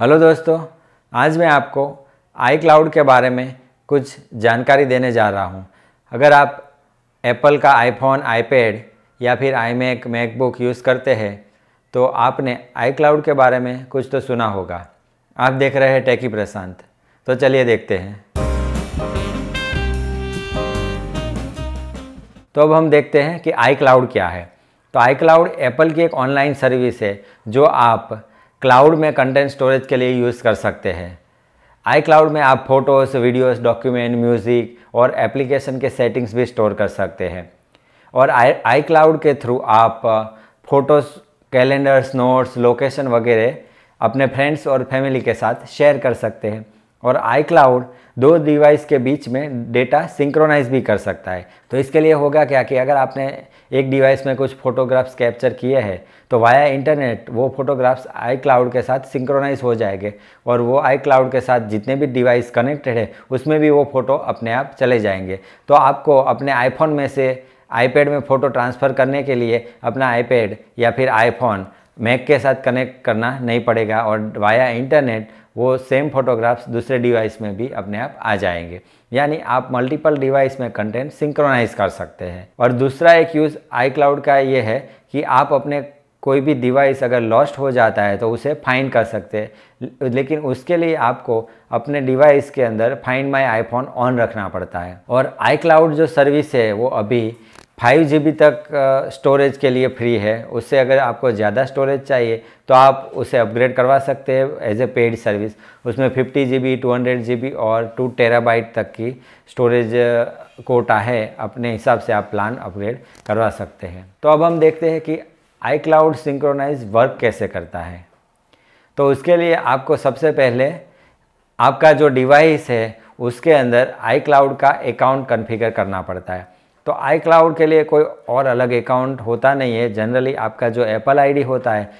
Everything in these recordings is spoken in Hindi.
हेलो दोस्तों आज मैं आपको आई क्लाउड के बारे में कुछ जानकारी देने जा रहा हूँ अगर आप एप्पल का आईफोन आईपैड या फिर आई मैक मैकबुक यूज़ करते हैं तो आपने आई क्लाउड के बारे में कुछ तो सुना होगा आप देख रहे हैं टेकी प्रशांत तो चलिए देखते हैं तो अब हम देखते हैं कि आई क्लाउड क्या है तो आई क्लाउड एप्पल की एक ऑनलाइन सर्विस है जो आप क्लाउड में कंटेंट स्टोरेज के लिए यूज़ कर सकते हैं आई क्लाउड में आप फोटोज़ वीडियोस, डॉक्यूमेंट म्यूज़िक और एप्लीकेशन के सेटिंग्स भी स्टोर कर सकते हैं और आई आई क्लाउड के थ्रू आप फोटोज़ कैलेंडर्स नोट्स लोकेशन वगैरह अपने फ्रेंड्स और फैमिली के साथ शेयर कर सकते हैं और आई क्लाउड दो डिवाइस के बीच में डेटा सिंक्रोनाइज भी कर सकता है तो इसके लिए होगा क्या कि अगर आपने एक डिवाइस में कुछ फोटोग्राफ्स कैप्चर किए हैं तो वाया इंटरनेट वो फोटोग्राफ्स आई क्लाउड के साथ सिंक्रोनाइज हो जाएंगे और वो आई क्लाउड के साथ जितने भी डिवाइस कनेक्टेड है उसमें भी वो फ़ोटो अपने आप चले जाएंगे तो आपको अपने आईफोन में से आईपैड में फ़ोटो ट्रांसफ़र करने के लिए अपना आईपैड या फिर आईफोन मैक के साथ कनेक्ट करना नहीं पड़ेगा और वाया इंटरनेट वो सेम फोटोग्राफ्स दूसरे डिवाइस में भी अपने आप आ जाएंगे यानी आप मल्टीपल डिवाइस में कंटेंट सिंक्रोनाइज कर सकते हैं और दूसरा एक यूज़ आई क्लाउड का ये है कि आप अपने कोई भी डिवाइस अगर लॉस्ट हो जाता है तो उसे फाइंड कर सकते हैं लेकिन उसके लिए आपको अपने डिवाइस के अंदर फाइंड माय आईफोन ऑन रखना पड़ता है और आई क्लाउड जो सर्विस है वो अभी फाइव जी तक स्टोरेज के लिए फ्री है उससे अगर आपको ज़्यादा स्टोरेज चाहिए तो आप उसे अपग्रेड करवा सकते हैं एज ए पेड सर्विस उसमें fifty G B two hundred G B और टू टेराबाइट तक की स्टोरेज कोटा है अपने हिसाब से आप प्लान अपग्रेड करवा सकते हैं तो अब हम देखते हैं कि आई क्लाउड सिंक्रोनाइज वर्क कैसे करता है तो उसके लिए आपको सबसे पहले आपका जो डिवाइस है उसके अंदर आई क्लाउड का अकाउंट कन्फिगर करना पड़ता है तो आई क्लाउड के लिए कोई और अलग अकाउंट होता नहीं है जनरली आपका जो एप्पल आईडी होता है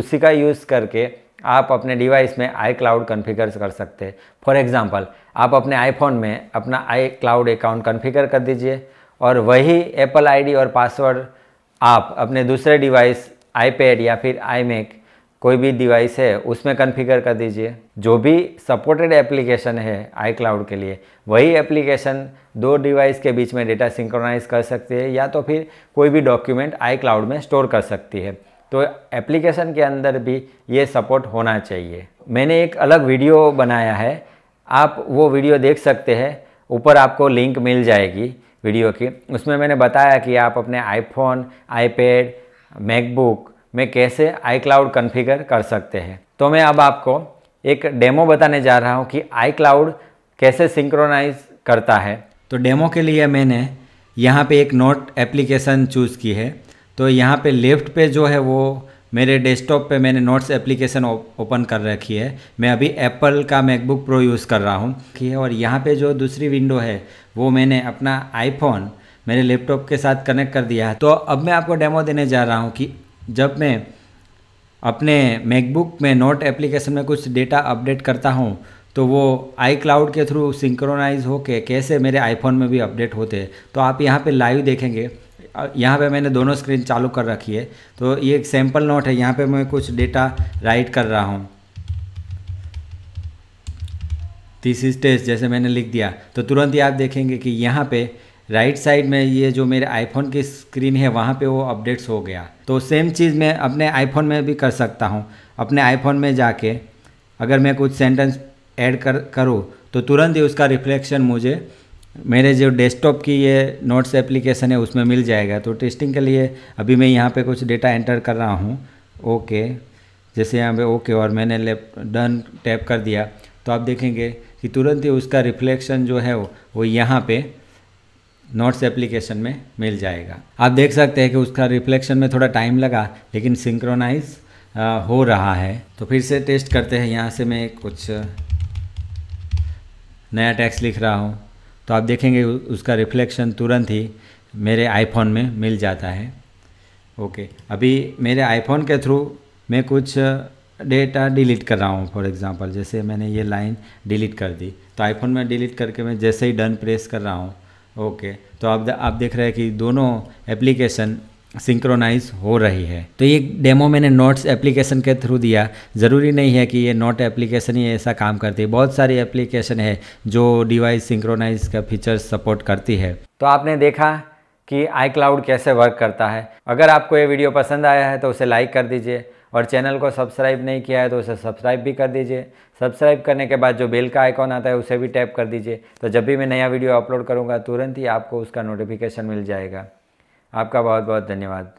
उसी का यूज़ करके आप अपने डिवाइस में आई क्लाउड कन्फिगर कर सकते हैं फॉर एग्ज़ाम्पल आप अपने आईफोन में अपना आई क्लाउड अकाउंट कन्फिगर कर दीजिए और वही एप्पल आईडी और पासवर्ड आप अपने दूसरे डिवाइस आईपैड या फिर आई मैक कोई भी डिवाइस है उसमें कन्फिगर कर दीजिए जो भी सपोर्टेड एप्लीकेशन है आई क्लाउड के लिए वही एप्लीकेशन दो डिवाइस के बीच में डेटा सिंक्रोनाइज कर सकती है या तो फिर कोई भी डॉक्यूमेंट आई क्लाउड में स्टोर कर सकती है तो एप्लीकेशन के अंदर भी ये सपोर्ट होना चाहिए मैंने एक अलग वीडियो बनाया है आप वो वीडियो देख सकते हैं ऊपर आपको लिंक मिल जाएगी वीडियो की उसमें मैंने बताया कि आप अपने आईफोन आईपैड मैकबुक में कैसे आई क्लाउड कन्फिगर कर सकते हैं तो मैं अब आपको एक डेमो बताने जा रहा हूँ कि आई क्लाउड कैसे सिंक्रोनाइज करता है तो डेमो के लिए मैंने यहाँ पे एक नोट एप्लीकेशन चूज़ की है तो यहाँ पे लेफ़्ट पे जो है वो मेरे डेस्कटॉप पे मैंने नोट्स एप्लीकेशन ओपन कर रखी है मैं अभी एप्पल का मैकबुक प्रो यूज़ कर रहा हूँ और यहाँ पे जो दूसरी विंडो है वो मैंने अपना आईफोन मेरे लैपटॉप के साथ कनेक्ट कर दिया है तो अब मैं आपको डेमो देने जा रहा हूँ कि जब मैं अपने मैकबुक में नोट एप्लीकेशन में कुछ डेटा अपडेट करता हूँ तो वो आई क्लाउड के थ्रू सिंक्रोनाइज होके कैसे मेरे आईफोन में भी अपडेट होते हैं तो आप यहाँ पे लाइव देखेंगे यहाँ पे मैंने दोनों स्क्रीन चालू कर रखी है तो ये एक सैम्पल नोट है यहाँ पे मैं कुछ डेटा राइट कर रहा हूँ तीसरी स्टेज जैसे मैंने लिख दिया तो तुरंत ही आप देखेंगे कि यहाँ पर राइट right साइड में ये जो मेरे आईफोन की स्क्रीन है वहाँ पे वो अपडेट्स हो गया तो सेम चीज़ मैं अपने आईफोन में भी कर सकता हूँ अपने आईफोन में जाके अगर मैं कुछ सेंटेंस ऐड कर करूँ तो तुरंत ही उसका रिफ्लेक्शन मुझे मेरे जो डेस्कटॉप की ये नोट्स एप्लीकेशन है उसमें मिल जाएगा तो टेस्टिंग के लिए अभी मैं यहाँ पर कुछ डेटा एंटर कर रहा हूँ ओके जैसे यहाँ पर ओके और मैंने लेप डन टैप कर दिया तो आप देखेंगे कि तुरंत ही उसका रिफ्लेक्शन जो है वो यहाँ पर नोट्स एप्लीकेशन में मिल जाएगा आप देख सकते हैं कि उसका रिफ्लेक्शन में थोड़ा टाइम लगा लेकिन सिंक्रोनाइज हो रहा है तो फिर से टेस्ट करते हैं यहाँ से मैं कुछ नया टैक्स लिख रहा हूँ तो आप देखेंगे उसका रिफ्लेक्शन तुरंत ही मेरे आईफोन में मिल जाता है ओके अभी मेरे आईफोन के थ्रू मैं कुछ डेटा डिलीट कर रहा हूँ फॉर एग्ज़ाम्पल जैसे मैंने ये लाइन डिलीट कर दी तो आईफोन में डिलीट करके मैं जैसे ही डन प्रेस कर रहा हूँ ओके तो आप आप देख रहे हैं कि दोनों एप्लीकेशन सिंक्रोनाइज हो रही है तो ये डेमो मैंने नोट्स एप्लीकेशन के थ्रू दिया ज़रूरी नहीं है कि ये नोट एप्लीकेशन ही ऐसा काम करती है बहुत सारी एप्लीकेशन है जो डिवाइस सिंक्रोनाइज का फीचर्स सपोर्ट करती है तो आपने देखा कि आई क्लाउड कैसे वर्क करता है अगर आपको ये वीडियो पसंद आया है तो उसे लाइक कर दीजिए और चैनल को सब्सक्राइब नहीं किया है तो उसे सब्सक्राइब भी कर दीजिए सब्सक्राइब करने के बाद जो बेल का आइकॉन आता है उसे भी टैप कर दीजिए तो जब भी मैं नया वीडियो अपलोड करूँगा तुरंत ही आपको उसका नोटिफिकेशन मिल जाएगा आपका बहुत बहुत धन्यवाद